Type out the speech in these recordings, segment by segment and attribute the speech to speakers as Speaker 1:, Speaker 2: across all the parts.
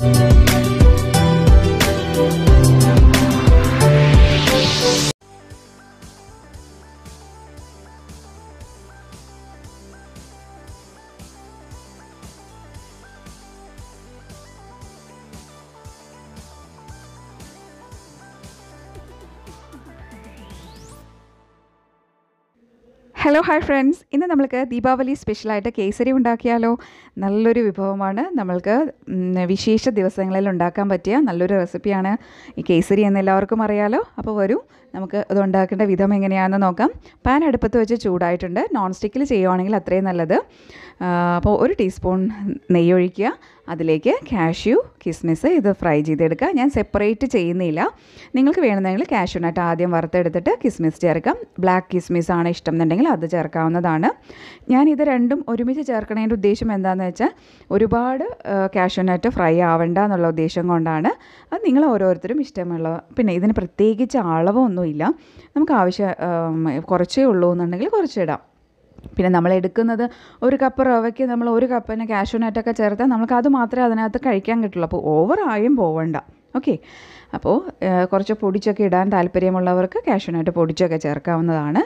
Speaker 1: Thank you. Hello hi friends ഇന്ന് നമ്മൾക്ക് ദീപാവലി സ്പെഷ്യലായിട്ട് കേസരി ഉണ്ടാക്കിയാലോ നല്ലൊരു വിഭവമാണ് നമ്മൾക്ക് വിശേഷ ദിവസങ്ങളിൽ ഉണ്ടാക്കാൻ പറ്റിയ നല്ലൊരു റെസിപ്പിയാണ് ഈ കേസരി എന്ന് എല്ലാവർക്കും അറിയാലോ അപ്പോൾ വരൂ നമുക്ക് ഇത് ഉണ്ടാക്കേണ്ട വിധം എങ്ങനെയാണെന്ന് നോക്കാം പാൻ അടുപ്പത്ത് വെച്ച് ചൂടായിട്ടുണ്ട് നോൺ സ്റ്റിക്കിൽ ചെയ്യുവാണെങ്കിൽ അത്രയും നല്ലത് അപ്പോൾ ഒരു ടീസ്പൂൺ നെയ്യ് ഒഴിക്കുക അതിലേക്ക് കാഷ്യു കിസ്മിസ് ഇത് ഫ്രൈ ചെയ്തെടുക്കുക ഞാൻ സെപ്പറേറ്റ് ചെയ്യുന്നില്ല നിങ്ങൾക്ക് വേണമെന്നുണ്ടെങ്കിൽ കാഷ്യൂനായിട്ട് ആദ്യം വറുത്തെടുത്തിട്ട് കിസ്മിസ് ചേർക്കാം ബ്ലാക്ക് കിസ്മിസ് ആണ് ഇഷ്ടം എന്നുണ്ടെങ്കിൽ അത് ചേർക്കാവുന്നതാണ് ഞാൻ ഇത് രണ്ടും ഒരുമിച്ച് ചേർക്കണതിൻ്റെ ഉദ്ദേശം എന്താണെന്ന് വെച്ചാൽ ഒരുപാട് കാഷ്യൂനട്ട് ഫ്രൈ ആവണ്ട എന്നുള്ള ഉദ്ദേശം കൊണ്ടാണ് അത് നിങ്ങൾ ഓരോരുത്തരും ഇഷ്ടമുള്ള പിന്നെ ഇതിന് പ്രത്യേകിച്ച് അളവൊന്നുമില്ല നമുക്ക് ആവശ്യം കുറച്ചേ ഉള്ളൂ എന്നുണ്ടെങ്കിൽ കുറച്ചിടാം പിന്നെ നമ്മൾ എടുക്കുന്നത് ഒരു കപ്പ് റവയ്ക്ക് നമ്മൾ ഒരു കപ്പിന് കാഷ്യൂനട്ടൊക്കെ ചേർത്താൽ നമുക്ക് അത് മാത്രമേ അതിനകത്ത് കഴിക്കാൻ കിട്ടുള്ളൂ അപ്പോൾ ആയും പോവണ്ട ഓക്കെ അപ്പോൾ കുറച്ച് പൊടിച്ചൊക്കെ ഇടാൻ താല്പര്യമുള്ളവർക്ക് കാഷ്യൂനട്ട് പൊടിച്ചൊക്കെ ചേർക്കാവുന്നതാണ്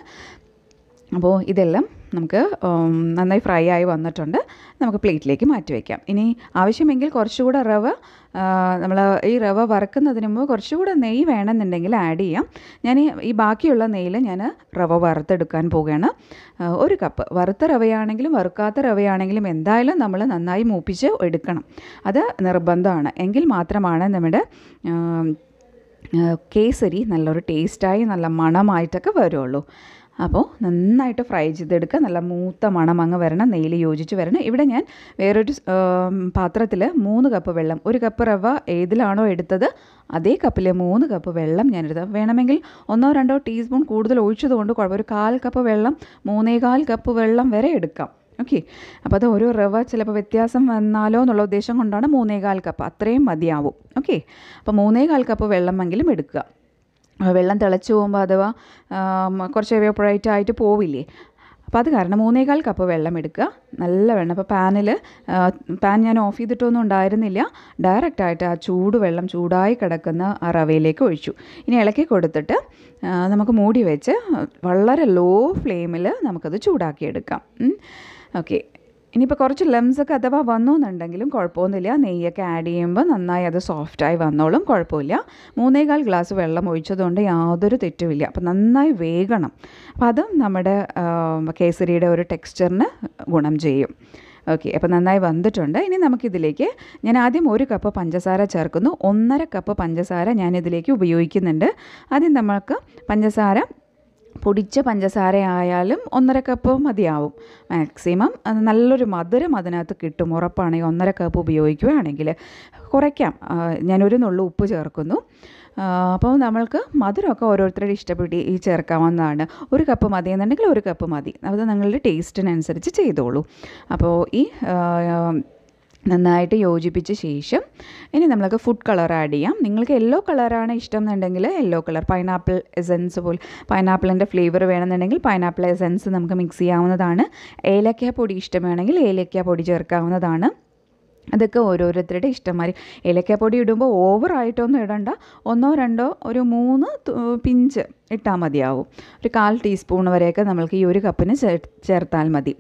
Speaker 1: അപ്പോൾ ഇതെല്ലാം നമുക്ക് നന്നായി ഫ്രൈ ആയി വന്നിട്ടുണ്ട് നമുക്ക് പ്ലേറ്റിലേക്ക് മാറ്റി വയ്ക്കാം ഇനി ആവശ്യമെങ്കിൽ കുറച്ചുകൂടെ റവ നമ്മൾ ഈ റവ വറുക്കുന്നതിന് മുമ്പ് കുറച്ചുകൂടെ നെയ്യ് വേണമെന്നുണ്ടെങ്കിൽ ആഡ് ചെയ്യാം ഞാൻ ഈ ബാക്കിയുള്ള നെയ്യിൽ ഞാൻ റവ വറുത്തെടുക്കാൻ പോവുകയാണ് ഒരു കപ്പ് വറുത്ത റവയാണെങ്കിലും വറുക്കാത്ത റവയാണെങ്കിലും എന്തായാലും നമ്മൾ നന്നായി മൂപ്പിച്ച് എടുക്കണം അത് നിർബന്ധമാണ് എങ്കിൽ മാത്രമാണ് നമ്മുടെ കേസരി നല്ലൊരു ടേസ്റ്റായി നല്ല മണമായിട്ടൊക്കെ വരുള്ളൂ അപ്പോൾ നന്നായിട്ട് ഫ്രൈ ചെയ്തെടുക്കുക നല്ല മൂത്ത മണം വരണം നെയ്യിൽ യോജിച്ച് വരണം ഇവിടെ ഞാൻ വേറൊരു പാത്രത്തിൽ മൂന്ന് കപ്പ് വെള്ളം ഒരു കപ്പ് റവ ഏതിലാണോ എടുത്തത് അതേ കപ്പിലെ മൂന്ന് കപ്പ് വെള്ളം ഞാൻ എടുത്തത് വേണമെങ്കിൽ ഒന്നോ രണ്ടോ ടീസ്പൂൺ കൂടുതൽ ഒഴിച്ചതുകൊണ്ട് കുഴപ്പം ഒരു കാൽ കപ്പ് വെള്ളം കാൽ കപ്പ് വെള്ളം വരെ എടുക്കാം ഓക്കെ അപ്പോൾ അത് ഓരോ റവ ചിലപ്പോൾ വ്യത്യാസം വന്നാലോ എന്നുള്ള ഉദ്ദേശം കൊണ്ടാണ് കാൽ കപ്പ് അത്രയും മതിയാവും ഓക്കെ അപ്പോൾ കാൽ കപ്പ് വെള്ളമെങ്കിലും എടുക്കുക വെള്ളം തിളച്ച് പോകുമ്പോൾ അഥവാ കുറച്ച് എവോപ്പറേറ്റ് ആയിട്ട് പോവില്ലേ അപ്പോൾ അത് കാരണം മൂന്നേകാൽ കപ്പ് വെള്ളം എടുക്കുക നല്ല വെള്ളം അപ്പോൾ പാനിൽ പാൻ ഞാൻ ഓഫ് ചെയ്തിട്ടൊന്നും ഉണ്ടായിരുന്നില്ല ഡയറക്റ്റായിട്ട് ആ ചൂട് വെള്ളം ചൂടായി കിടക്കുന്ന ആ റവയിലേക്ക് ഒഴിച്ചു ഇനി ഇളക്കി കൊടുത്തിട്ട് നമുക്ക് മൂടി വെച്ച് വളരെ ലോ ഫ്ലെയിമിൽ നമുക്കത് ചൂടാക്കിയെടുക്കാം ഓക്കെ ഇനിയിപ്പോൾ കുറച്ച് ലംസൊക്കെ അഥവാ വന്നു എന്നുണ്ടെങ്കിലും കുഴപ്പമൊന്നുമില്ല നെയ്യൊക്കെ ആഡ് ചെയ്യുമ്പോൾ നന്നായി അത് സോഫ്റ്റായി വന്നോളും കുഴപ്പമില്ല മൂന്നേകാൽ ഗ്ലാസ് വെള്ളം ഒഴിച്ചതുകൊണ്ട് യാതൊരു തെറ്റുമില്ല അപ്പോൾ നന്നായി വേഗണം അപ്പോൾ അതും നമ്മുടെ കേസരിയുടെ ഒരു ടെക്സ്ചറിന് ഗുണം ചെയ്യും ഓക്കെ അപ്പോൾ നന്നായി വന്നിട്ടുണ്ട് ഇനി നമുക്കിതിലേക്ക് ഞാൻ ആദ്യം ഒരു കപ്പ് പഞ്ചസാര ചേർക്കുന്നു ഒന്നര കപ്പ് പഞ്ചസാര ഞാനിതിലേക്ക് ഉപയോഗിക്കുന്നുണ്ട് ആദ്യം നമുക്ക് പഞ്ചസാര പൊടിച്ച പഞ്ചസാര ആയാലും ഒന്നര കപ്പ് മതിയാവും മാക്സിമം നല്ലൊരു മധുരം അതിനകത്ത് കിട്ടും ഉറപ്പാണെങ്കിൽ ഒന്നര കപ്പ് ഉപയോഗിക്കുകയാണെങ്കിൽ കുറയ്ക്കാം ഞാനൊരു നുള്ളു ഉപ്പ് ചേർക്കുന്നു അപ്പോൾ നമ്മൾക്ക് മധുരമൊക്കെ ഓരോരുത്തരുടെ ഇഷ്ടപ്പെട്ട് ഈ ചേർക്കാവുന്നതാണ് ഒരു കപ്പ് മതി എന്നുണ്ടെങ്കിൽ ഒരു കപ്പ് മതി അത് നിങ്ങളുടെ ടേസ്റ്റിനനുസരിച്ച് ചെയ്തോളൂ അപ്പോൾ ഈ നന്നായിട്ട് യോജിപ്പിച്ച ശേഷം ഇനി നമ്മൾക്ക് ഫുഡ് കളർ ആഡ് ചെയ്യാം നിങ്ങൾക്ക് യെല്ലോ കളറാണ് ഇഷ്ടം എന്നുണ്ടെങ്കിൽ യെല്ലോ കളർ പൈനാപ്പിൾ എസെൻസ് പോലെ പൈനാപ്പിളിൻ്റെ ഫ്ലേവർ വേണമെന്നുണ്ടെങ്കിൽ പൈനാപ്പിൾ എസെൻസ് നമുക്ക് മിക്സ് ചെയ്യാവുന്നതാണ് ഏലക്ക പൊടി ഇഷ്ടമാണെങ്കിൽ ഏലക്ക പൊടി ചേർക്കാവുന്നതാണ് അതൊക്കെ ഓരോരുത്തരുടെ ഇഷ്ടംമാതിരി ഏലക്കപ്പൊടി ഇടുമ്പോൾ ഓവറായിട്ടൊന്നും ഇടണ്ട ഒന്നോ രണ്ടോ ഒരു മൂന്ന് പിഞ്ച് ഇട്ടാൽ മതിയാവും ഒരു കാൽ ടീസ്പൂൺ വരെയൊക്കെ നമ്മൾക്ക് ഈ ഒരു കപ്പിന് ചേർത്താൽ മതി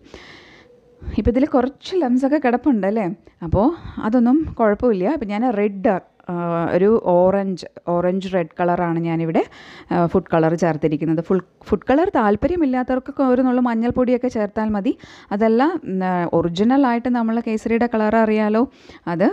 Speaker 1: ഇപ്പോൾ ഇതിൽ കുറച്ച് ലംസൊക്കെ കിടപ്പുണ്ട് അല്ലേ അപ്പോൾ അതൊന്നും കുഴപ്പമില്ല അപ്പോൾ ഞാൻ റെഡ് ഒരു ഓറഞ്ച് ഓറഞ്ച് റെഡ് കളറാണ് ഞാനിവിടെ ഫുഡ് കളർ ചേർത്തിരിക്കുന്നത് ഫുൾ ഫുഡ് കളർ താല്പര്യമില്ലാത്തവർക്കൊക്കെ ഒരു നുള്ള മഞ്ഞൾപ്പൊടിയൊക്കെ ചേർത്താൽ മതി അതല്ല ഒറിജിനലായിട്ട് നമ്മൾ കേസരിയുടെ കളർ അറിയാലോ അത്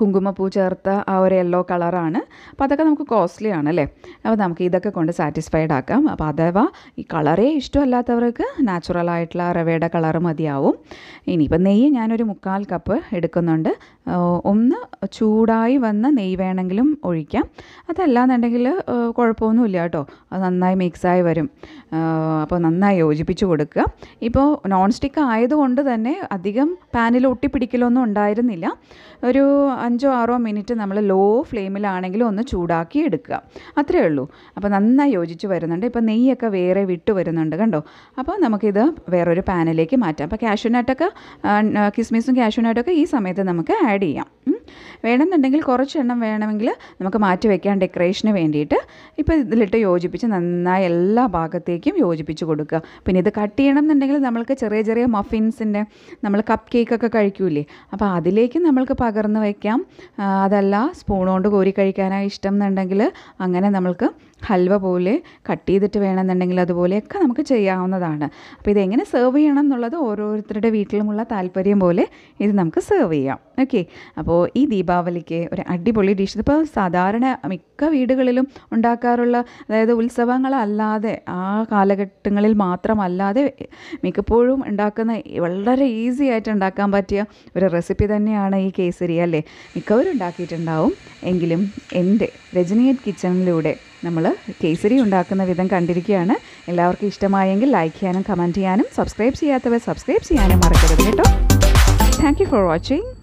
Speaker 1: കുങ്കുമപ്പൂ ചേർത്ത ആ ഒരു യെല്ലോ കളറാണ് അപ്പോൾ അതൊക്കെ നമുക്ക് കോസ്റ്റ്ലി ആണ് അല്ലേ അപ്പോൾ നമുക്ക് ഇതൊക്കെ കൊണ്ട് സാറ്റിസ്ഫൈഡ് ആക്കാം അപ്പോൾ അഥവാ ഈ കളറേ ഇഷ്ടമല്ലാത്തവർക്ക് നാച്ചുറൽ ആയിട്ടുള്ള റവയുടെ കളർ മതിയാവും ഇനിയിപ്പോൾ നെയ്യ് ഞാനൊരു മുക്കാൽ കപ്പ് എടുക്കുന്നുണ്ട് ഒന്ന് ചൂടായി വന്ന നെയ്യ് വേണമെങ്കിലും ഒഴിക്കാം എന്നുണ്ടെങ്കിൽ കുഴപ്പമൊന്നുമില്ല കേട്ടോ അത് നന്നായി മിക്സായി വരും അപ്പോൾ നന്നായി യോജിപ്പിച്ച് കൊടുക്കുക ഇപ്പോൾ നോൺ സ്റ്റിക്ക് ആയതുകൊണ്ട് തന്നെ അധികം പാനിൽ ഒട്ടിപ്പിടിക്കലൊന്നും ഉണ്ടായിരുന്നില്ല ഒരു അഞ്ചോ ആറോ മിനിറ്റ് നമ്മൾ ലോ ഫ്ലെയിമിലാണെങ്കിലും ഒന്ന് ചൂടാക്കി എടുക്കുക അത്രയേ ഉള്ളൂ അപ്പോൾ നന്നായി യോജിച്ച് വരുന്നുണ്ട് ഇപ്പോൾ നെയ്യൊക്കെ വേറെ വിട്ട് വരുന്നുണ്ട് കണ്ടോ അപ്പോൾ നമുക്കിത് വേറൊരു പാനിലേക്ക് മാറ്റാം അപ്പോൾ കാഷ്യൂനട്ടൊക്കെ കിസ്മിസും കാഷ്യൂനട്ടൊക്കെ ഈ സമയത്ത് നമുക്ക് ആഡ് ചെയ്യാം വേണമെന്നുണ്ടെങ്കിൽ കുറച്ചെണ്ണം വേണമെങ്കിൽ നമുക്ക് മാറ്റി വയ്ക്കാൻ ഡെക്കറേഷന് വേണ്ടിയിട്ട് ഇപ്പോൾ ഇതിലിട്ട് യോജിപ്പിച്ച് നന്നായി എല്ലാ ഭാഗത്തേക്കും യോജിപ്പിച്ച് കൊടുക്കുക പിന്നെ ഇത് കട്ട് ചെയ്യണം എന്നുണ്ടെങ്കിൽ നമ്മൾക്ക് ചെറിയ ചെറിയ മഫിൻസിൻ്റെ നമ്മൾ കപ്പ് കേക്കൊക്കെ കഴിക്കൂലേ അപ്പോൾ അതിലേക്ക് നമ്മൾക്ക് പകർന്ന് വയ്ക്കാം അതല്ല സ്പൂൺ കൊണ്ട് കോരി കഴിക്കാനായി ഇഷ്ടം എന്നുണ്ടെങ്കിൽ അങ്ങനെ നമ്മൾക്ക് ഹൽവ പോലെ കട്ട് ചെയ്തിട്ട് വേണമെന്നുണ്ടെങ്കിൽ അതുപോലെയൊക്കെ നമുക്ക് ചെയ്യാവുന്നതാണ് അപ്പോൾ ഇതെങ്ങനെ സെർവ് ചെയ്യണം എന്നുള്ളത് ഓരോരുത്തരുടെ വീട്ടിലുമുള്ള താല്പര്യം പോലെ ഇത് നമുക്ക് സെർവ് ചെയ്യാം ഓക്കെ അപ്പോൾ ഈ ദീപാവലിക്ക് ഒരു അടിപൊളി ഡിഷ് ഇപ്പോൾ സാധാരണ മിക്ക വീടുകളിലും ഉണ്ടാക്കാറുള്ള അതായത് ഉത്സവങ്ങളല്ലാതെ ആ കാലഘട്ടങ്ങളിൽ മാത്രമല്ലാതെ മിക്കപ്പോഴും ഉണ്ടാക്കുന്ന വളരെ ഈസി ആയിട്ട് ഉണ്ടാക്കാൻ പറ്റിയ ഒരു റെസിപ്പി തന്നെയാണ് ഈ കേസരി അല്ലേ മിക്കവരും ഉണ്ടാക്കിയിട്ടുണ്ടാവും എങ്കിലും എൻ്റെ രജനിയറ്റ് കിച്ചണിലൂടെ നമ്മൾ കേസരി ഉണ്ടാക്കുന്ന വിധം കണ്ടിരിക്കുകയാണ് എല്ലാവർക്കും ഇഷ്ടമായെങ്കിൽ ലൈക്ക് ചെയ്യാനും കമൻറ്റ് ചെയ്യാനും സബ്സ്ക്രൈബ് ചെയ്യാത്തവർ സബ്സ്ക്രൈബ് ചെയ്യാനും മറക്കരുത് കേട്ടോ താങ്ക് ഫോർ വാച്ചിങ്